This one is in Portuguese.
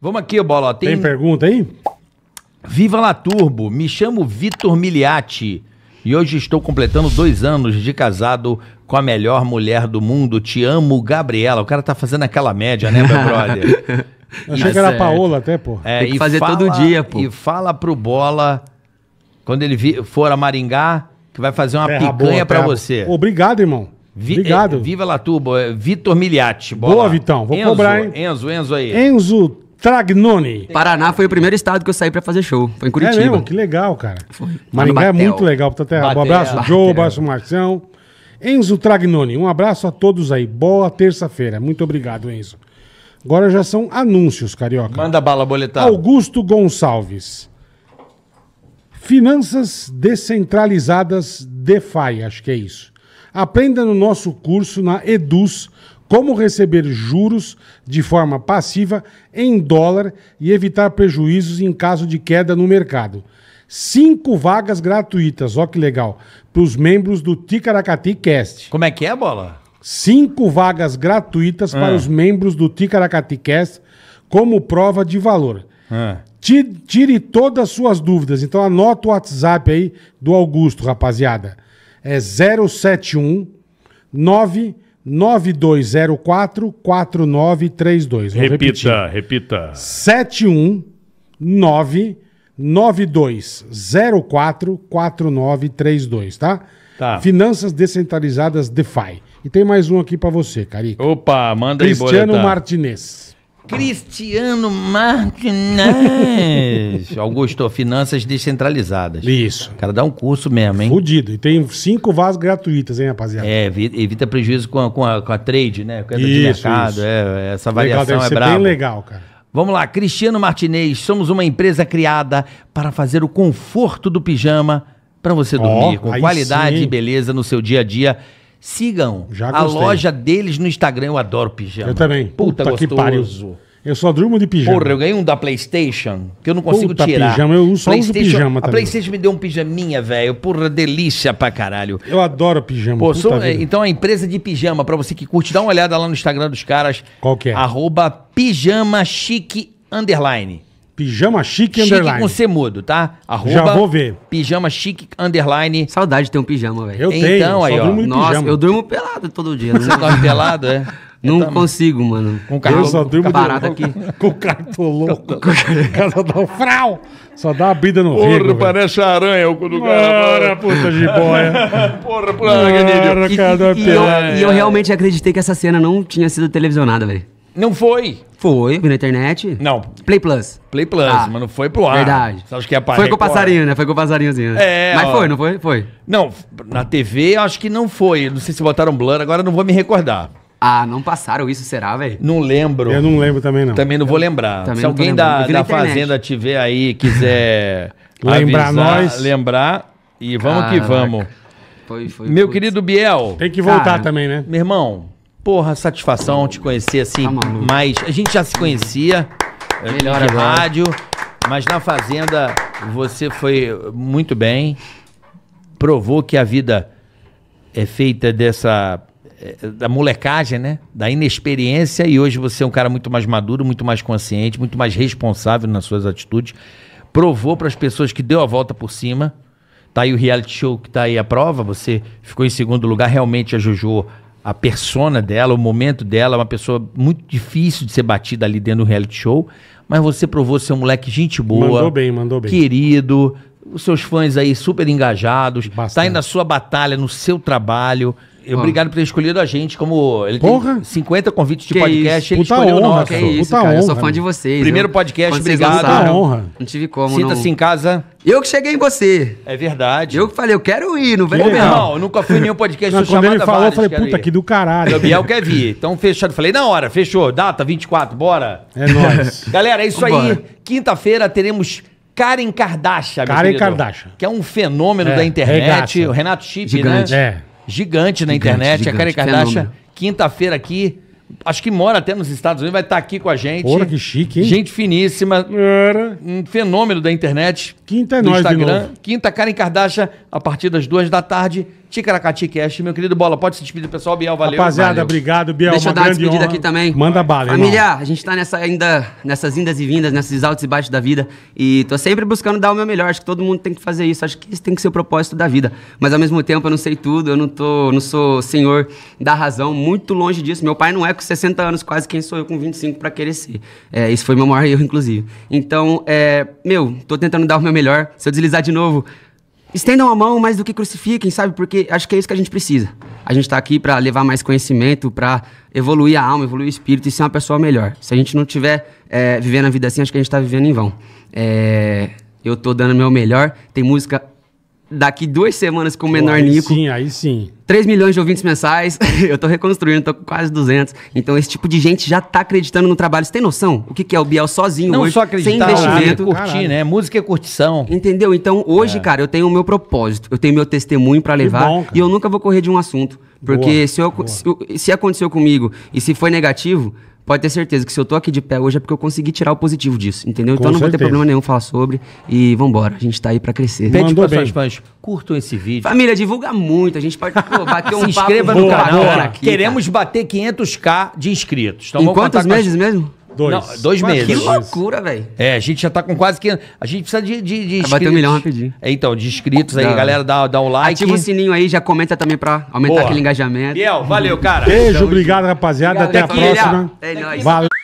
Vamos aqui, Bola. Tem... Tem pergunta aí? Viva La Turbo, me chamo Vitor Miliati e hoje estou completando dois anos de casado com a melhor mulher do mundo. Te amo, Gabriela. O cara tá fazendo aquela média, né, meu brother? Eu achei que era a Paola até, pô. É, Tem que fazer fala, todo dia, pô. E fala pro Bola, quando ele for a Maringá, que vai fazer uma picanha para você. Obrigado, irmão. Vi, Obrigado. É, viva Latuba, é, Vitor Miliati. Bola. Boa, Vitão. Vou Enzo, cobrar, hein? Enzo, Enzo aí. Enzo Tragnoni. Paraná foi o primeiro estado que eu saí pra fazer show. Foi em é Curitiba. É mesmo? Que legal, cara. Foi. Maringá é muito legal pra terra. Um abraço, Batel. Joe, abraço, Marcão. Enzo Tragnoni, um abraço a todos aí. Boa terça-feira. Muito obrigado, Enzo. Agora já são anúncios, Carioca. Manda bala, boletar. Augusto Gonçalves. Finanças descentralizadas DeFi, acho que é isso. Aprenda no nosso curso na Eduz como receber juros de forma passiva em dólar e evitar prejuízos em caso de queda no mercado. Cinco vagas gratuitas, ó que legal, para os membros do Ticaracati Cast. Como é que é, Bola? Cinco vagas gratuitas para ah. os membros do Ticaracati Cast como prova de valor. Ah. Tire todas as suas dúvidas. Então anota o WhatsApp aí do Augusto, rapaziada. É 071 9 9204 4932. Vou repita, repetir. repita. 719 9204 4932, tá? Tá. Finanças descentralizadas DeFi. E tem mais um aqui para você, Carica. Opa, manda Cristiano aí, Cristiano Martinez. Cristiano Martinez. Augusto, finanças descentralizadas. Isso. Cara, dá um curso mesmo, hein? Fudido. E tem cinco vasos gratuitas, hein, rapaziada? É, evita prejuízo com a, com a, com a trade, né? Com a isso, de mercado. Isso. É, é, essa variação legal, deve é brava. bem legal, cara. Vamos lá, Cristiano Martinez, somos uma empresa criada para fazer o conforto do pijama para você dormir oh, com qualidade sim. e beleza no seu dia a dia Sigam a loja deles no Instagram. Eu adoro pijama. Eu também. Puta, Puta que gostoso. Eu só durmo de pijama. Porra, eu ganhei um da PlayStation que eu não consigo Puta, tirar. pijama, eu só uso pijama também. A PlayStation me deu um pijaminha, velho. Porra, delícia pra caralho. Eu adoro pijama. Pô, sou, então a empresa de pijama, pra você que curte, dá uma olhada lá no Instagram dos caras. Qual que é? Arroba pijama chique underline. Pijama Chique, chique Underline. com C mudo, tá? Arroba Já vou ver. Pijama Chique Underline. Saudade de ter um pijama, velho. Eu tenho. Então, aí, ó. Durmo Nossa, pijama. eu durmo pelado todo dia. Você dorme pelado, é? Não tá... consigo, mano. Com carro, eu só durmo parado aqui. Com cartolão. Cara dá um frau. Só dá uma bida no Porra, rego, parece véio. aranha o cara Ora, puta boia. Porra, porra, Ora, e, e, e, eu, e eu realmente acreditei que essa cena não tinha sido televisionada, velho. Não foi. Foi, eu vi na internet. Não. Play Plus. Play Plus, ah, mas não foi pro ar. Verdade. Você acha que é pra Foi Record? com o passarinho, né? Foi com o passarinhozinho. Né? É. Mas ó. foi, não foi? Foi. Não, na TV acho que não foi. Não sei se botaram Blur, agora não vou me recordar. Ah, não passaram isso, será, velho? Não lembro. Eu não lembro também, não. Também não eu, vou lembrar. se alguém da, da Fazenda tiver aí quiser lembrar avisar, nós. Lembrar. E vamos Caraca. que vamos. Foi, foi, Meu putz. querido Biel. Tem que voltar cara, também, né? Meu irmão, Porra, satisfação te conhecer assim. Tá mas a gente já se conhecia. Eh, Melhor de rádio. Mas na Fazenda você foi muito bem. Provou que a vida é feita dessa. Eh, da molecagem, né? Da inexperiência. E hoje você é um cara muito mais maduro, muito mais consciente, muito mais responsável nas suas atitudes. Provou para as pessoas que deu a volta por cima. Tá aí o reality show que tá aí a prova. Você ficou em segundo lugar. Realmente a Jojo a persona dela, o momento dela, uma pessoa muito difícil de ser batida ali dentro do reality show. Mas você provou ser um moleque gente boa. Mandou bem, mandou bem. Querido, os seus fãs aí super engajados, tá Bastante. tá aí na sua batalha, no seu trabalho. Eu, obrigado por ter escolhido a gente como. Ele Porra. tem 50 convites de que podcast, isso? ele Puta escolheu honra, nosso. Que isso, Puta cara, honra. eu sou fã de vocês. Primeiro podcast, Quando obrigado. Puta honra. Não tive como, Sinta-se em casa. Eu que cheguei em você. É verdade. Eu que falei, eu quero ir, não vem meu Não, Eu nunca fui em nenhum podcast não, Quando ele falou, eu falei, puta, ir. que do caralho. O Biel quer vir. Então, fechado. Falei, na hora, fechou. Data 24, bora. É nóis. Galera, é isso aí. Quinta-feira teremos Karen Kardashian, meu Karen querido, Kardashian. Que é um fenômeno É, da internet. regaça. O Renato Chip, Gigante. né? É. Gigante na internet. gigante, a Karen Kardashian, quinta-feira aqui. Acho que mora até nos Estados Unidos, vai estar aqui com a gente. Porra, que chique, hein? Gente finíssima, Era. um fenômeno da internet. Quinta é nós de Instagram. novo. Quinta, Karen Kardashian, a partir das duas da tarde. Ticaracati Cash, meu querido Bola, pode se despedir do pessoal, Biel, valeu. Rapaziada, valeu. obrigado, Biel, Deixa eu dar uma despedida honra. aqui também. Manda bala, Família, irmão. a gente tá nessa ainda, nessas indas e vindas, nesses altos e baixos da vida, e tô sempre buscando dar o meu melhor, acho que todo mundo tem que fazer isso, acho que esse tem que ser o propósito da vida. Mas ao mesmo tempo, eu não sei tudo, eu não tô, não sou senhor da razão, muito longe disso. Meu pai não é com 60 anos quase quem sou eu com 25 para querer ser. É, foi meu maior erro, inclusive. Então, é, meu, tô tentando dar o meu melhor. Se eu deslizar de novo, Estendam a mão mais do que crucifiquem, sabe? Porque acho que é isso que a gente precisa. A gente está aqui para levar mais conhecimento, para evoluir a alma, evoluir o espírito e ser uma pessoa melhor. Se a gente não tiver é, vivendo a vida assim, acho que a gente está vivendo em vão. É, eu tô dando meu melhor. Tem música daqui duas semanas com o menor aí Nico. Sim, aí sim. 3 milhões de ouvintes mensais, eu tô reconstruindo, tô com quase 200. Então esse tipo de gente já tá acreditando no trabalho. Você tem noção? O que, que é o Biel sozinho Não hoje, só acreditar, sem investimento. Né? Caralho, curtir, caralho. né? Música é curtição. Entendeu? Então hoje, é. cara, eu tenho o meu propósito, eu tenho meu testemunho para levar bom, e eu nunca vou correr de um assunto. Porque boa, se, eu, se, se aconteceu comigo e se foi negativo, pode ter certeza que se eu tô aqui de pé hoje é porque eu consegui tirar o positivo disso, entendeu? Então com então não vai ter problema nenhum falar sobre e vambora, a gente tá aí pra crescer. Pede Mandou pra fãs, curtam esse vídeo. Família, divulga muito, a gente pode pô, bater um Se inscreva no canal. Aqui, Queremos bater 500k de inscritos. Então, em quantos meses mesmo? Dois. Não, dois meses. Que loucura, velho. É, a gente já tá com quase que A gente precisa de, de, de inscritos. Bateu um milhão rapidinho. É, então, de inscritos aí, Não. galera, dá, dá um like. Ativa o sininho aí, já comenta também pra aumentar Boa. aquele engajamento. Biel, valeu, cara. Beijo, então, obrigado, rapaziada. Obrigado. Até a próxima. É nóis. Valeu.